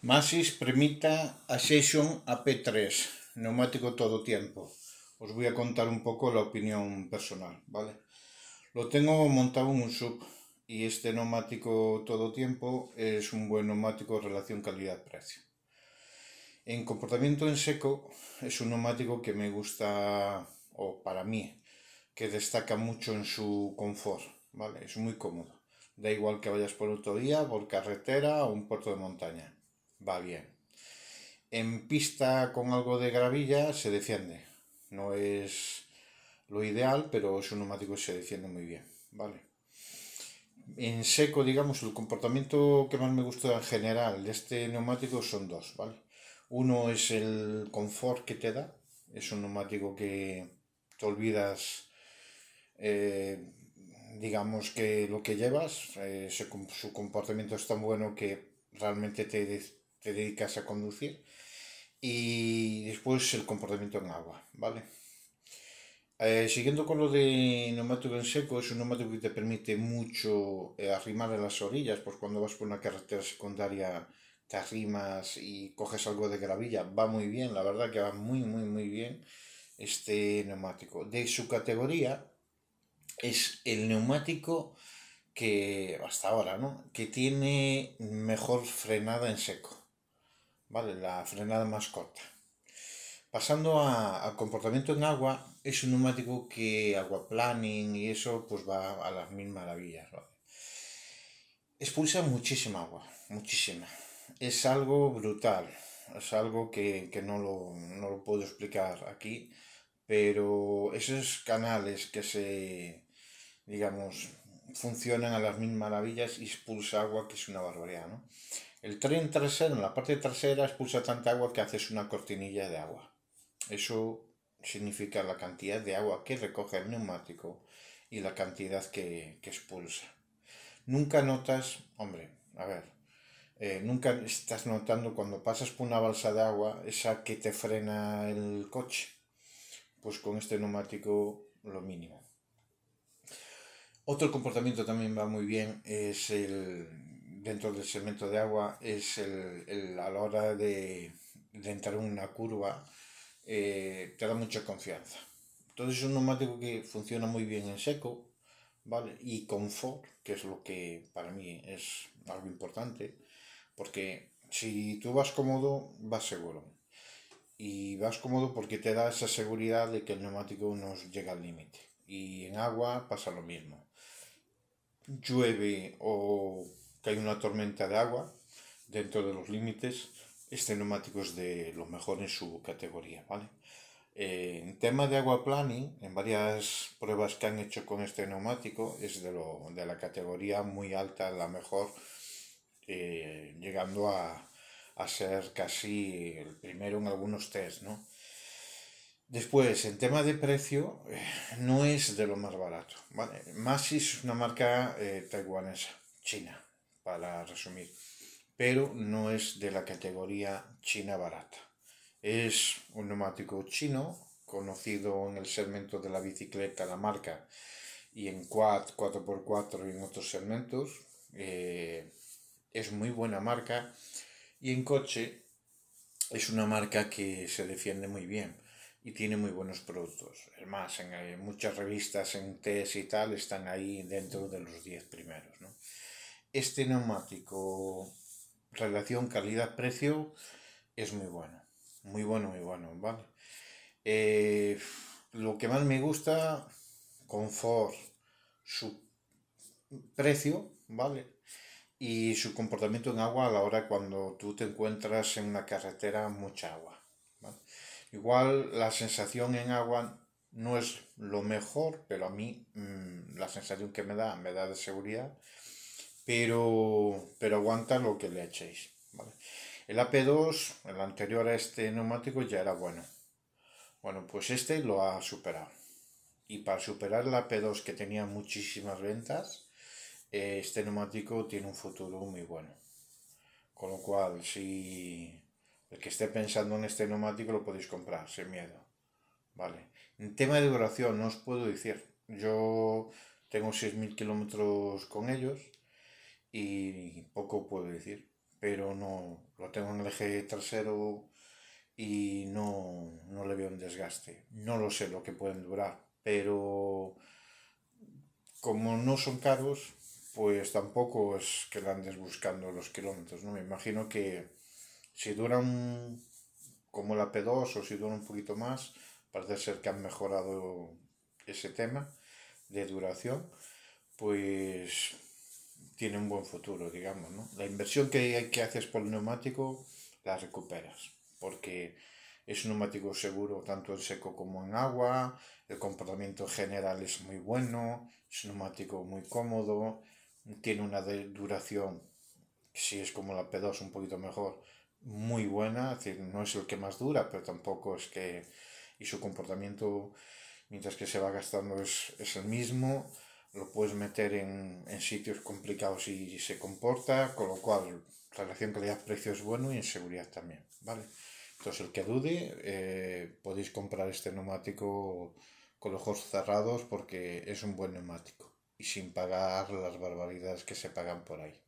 Masis Premita Accession AP3, neumático todo tiempo. Os voy a contar un poco la opinión personal, ¿vale? Lo tengo montado en un sub y este neumático todo tiempo es un buen neumático relación calidad-precio. En comportamiento en seco es un neumático que me gusta, o para mí, que destaca mucho en su confort, ¿vale? Es muy cómodo. Da igual que vayas por día por carretera o un puerto de montaña va bien. En pista con algo de gravilla se defiende. No es lo ideal, pero es un neumático que se defiende muy bien. Vale. En seco, digamos, el comportamiento que más me gusta en general de este neumático son dos, ¿vale? Uno es el confort que te da. Es un neumático que te olvidas, eh, digamos, que lo que llevas. Eh, su comportamiento es tan bueno que realmente te te dedicas a conducir. Y después el comportamiento en agua, ¿vale? Eh, siguiendo con lo de neumático en seco, es un neumático que te permite mucho eh, arrimar en las orillas, pues cuando vas por una carretera secundaria te arrimas y coges algo de gravilla, va muy bien, la verdad que va muy, muy, muy bien este neumático. De su categoría es el neumático que hasta ahora, ¿no? Que tiene mejor frenada en seco. Vale, la frenada más corta. Pasando al comportamiento en agua, es un neumático que planning y eso pues va a las mil maravillas. Expulsa muchísima agua, muchísima. Es algo brutal, es algo que, no, lo, no, lo, puedo explicar aquí, pero esos canales que se, digamos, funcionan a las mil maravillas y expulsa agua, que es una barbaridad, ¿no? El tren trasero, en la parte trasera, expulsa tanta agua que haces una cortinilla de agua. Eso significa la cantidad de agua que recoge el neumático y la cantidad que, expulsa. Nunca notas, hombre, a ver, eh, nunca estás notando cuando pasas por una balsa de agua esa que te frena el coche. Pues con este neumático lo mínimo. Otro comportamiento también va muy bien es el dentro del segmento de agua es el, el a la hora de, entrar en una curva, eh, te da mucha confianza. Entonces es un neumático que funciona muy bien en seco, ¿vale? Y confort, que es lo que para mí es algo importante, porque si tú vas cómodo, vas seguro. Y vas cómodo porque te da esa seguridad de que el neumático nos llega al límite. Y en agua pasa lo mismo. Llueve o que hay una tormenta de agua dentro de los límites. Este neumático es de lo mejor en su categoría, eh, en tema de agua planning, en varias pruebas que han hecho con este neumático, es de, la categoría muy alta, la mejor, eh, llegando a, ser casi el primero en algunos test, ¿no? Después, en tema de precio, eh, no es de lo más barato, ¿vale? Más es una marca taiwanesa, china para resumir, pero no es de la categoría china barata. Es un neumático chino conocido en el segmento de la bicicleta, la marca, y en quad, 4x4 y en otros segmentos. Eh, es muy buena marca y en coche es una marca que se defiende muy bien y tiene muy buenos productos. Es más, en, eh, muchas revistas, en test y tal, están ahí dentro de los 10 primeros. ¿no? este neumático relación calidad-precio es muy bueno. Muy bueno, muy bueno, ¿vale? Eh, lo que más me gusta, confort, su precio, ¿vale? Y su comportamiento en agua a la hora cuando tú te encuentras en una carretera mucha agua. ¿vale? Igual la sensación en agua no es lo mejor, pero a mí mm, la sensación que me da, me da de seguridad pero, pero aguanta lo que le echéis. El AP2, el anterior a este neumático, ya era bueno. Bueno, pues este lo ha superado. Y para superar el AP2 que tenía muchísimas ventas, eh, este neumático tiene un futuro muy bueno. Con lo cual, si el que esté pensando en este neumático lo podéis comprar sin miedo. Vale. En tema de duración, no os puedo decir. Yo tengo 6.000 kilómetros con ellos y poco puedo decir, pero no, lo tengo en el eje trasero y no, no le veo un desgaste. No lo sé lo que pueden durar, pero como no son caros, pues tampoco es que andes buscando los kilómetros, ¿no? Me imagino que si duran como la P2 o si duran un poquito más, parece ser que han mejorado ese tema de duración, pues tiene un buen futuro, digamos, ¿no? La inversión que, que haces por el neumático la recuperas, porque es un neumático seguro tanto en seco como en agua, el comportamiento general es muy bueno, es un neumático muy cómodo, tiene una duración, si es como la P2 un poquito mejor, muy buena, es decir, no es el que más dura, pero tampoco es que... y su comportamiento mientras que se va gastando es, es el mismo, lo puedes meter en, sitios complicados y, se comporta, con lo cual la relación calidad-precio es bueno y en seguridad también, ¿vale? Entonces el que dude, eh, podéis comprar este neumático con los ojos cerrados porque es un buen neumático y sin pagar las barbaridades que se pagan por ahí.